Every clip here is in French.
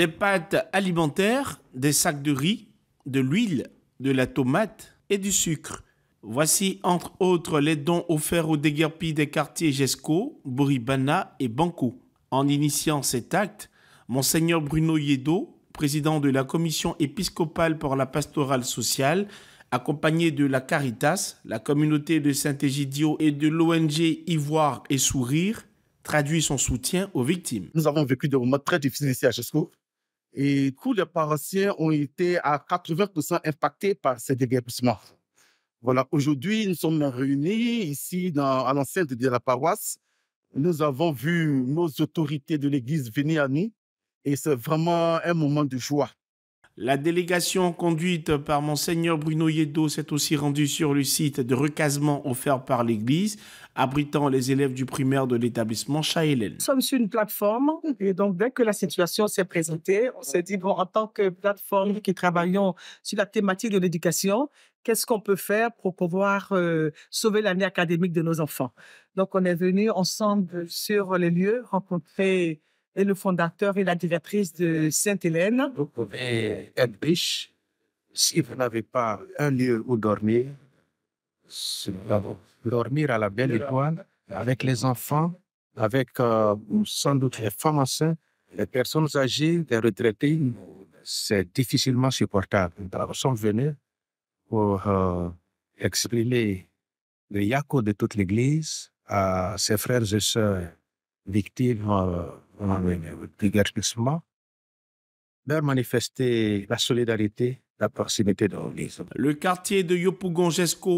des pâtes alimentaires, des sacs de riz, de l'huile, de la tomate et du sucre. Voici entre autres les dons offerts aux déguerpis des quartiers Jesco, Boribana et Banco. En initiant cet acte, Monseigneur Bruno Yedo, président de la commission épiscopale pour la pastorale sociale, accompagné de la Caritas, la communauté de Saint-Égidio et de l'ONG Ivoire et Sourire, traduit son soutien aux victimes. Nous avons vécu des moments très difficiles ici à Jesco. Et tous les paroissiens ont été à 80% impactés par ces déguerpissements. Voilà, aujourd'hui, nous sommes réunis ici dans, à l'enceinte de la paroisse. Nous avons vu nos autorités de l'Église venir à nous et c'est vraiment un moment de joie. La délégation conduite par Monseigneur Bruno Yedo s'est aussi rendue sur le site de recasement offert par l'Église, abritant les élèves du primaire de l'établissement Chahélène. Nous sommes sur une plateforme et donc dès que la situation s'est présentée, on s'est dit, bon, en tant que plateforme qui travaillons sur la thématique de l'éducation, qu'est-ce qu'on peut faire pour pouvoir euh, sauver l'année académique de nos enfants Donc on est venu ensemble sur les lieux, rencontrer et le fondateur et la directrice de Sainte-Hélène. Vous pouvez être riche si vous n'avez pas un lieu où dormir. Dormir à la belle étoile, avec les enfants, avec euh, sans doute les femmes enceintes, les personnes âgées, les retraités, c'est difficilement supportable. Nous sommes venus pour euh, exprimer le yako de toute l'Église à ses frères et sœurs victimes. Euh, ah la solidarité, Le quartier de yopougon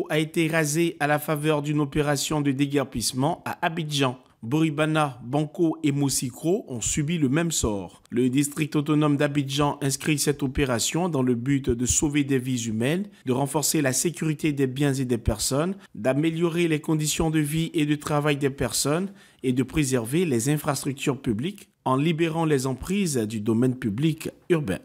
a été rasé à la faveur d'une opération de déguerpissement à Abidjan. Boribana, Banco et Moussikro ont subi le même sort. Le district autonome d'Abidjan inscrit cette opération dans le but de sauver des vies humaines, de renforcer la sécurité des biens et des personnes, d'améliorer les conditions de vie et de travail des personnes et de préserver les infrastructures publiques en libérant les emprises du domaine public urbain.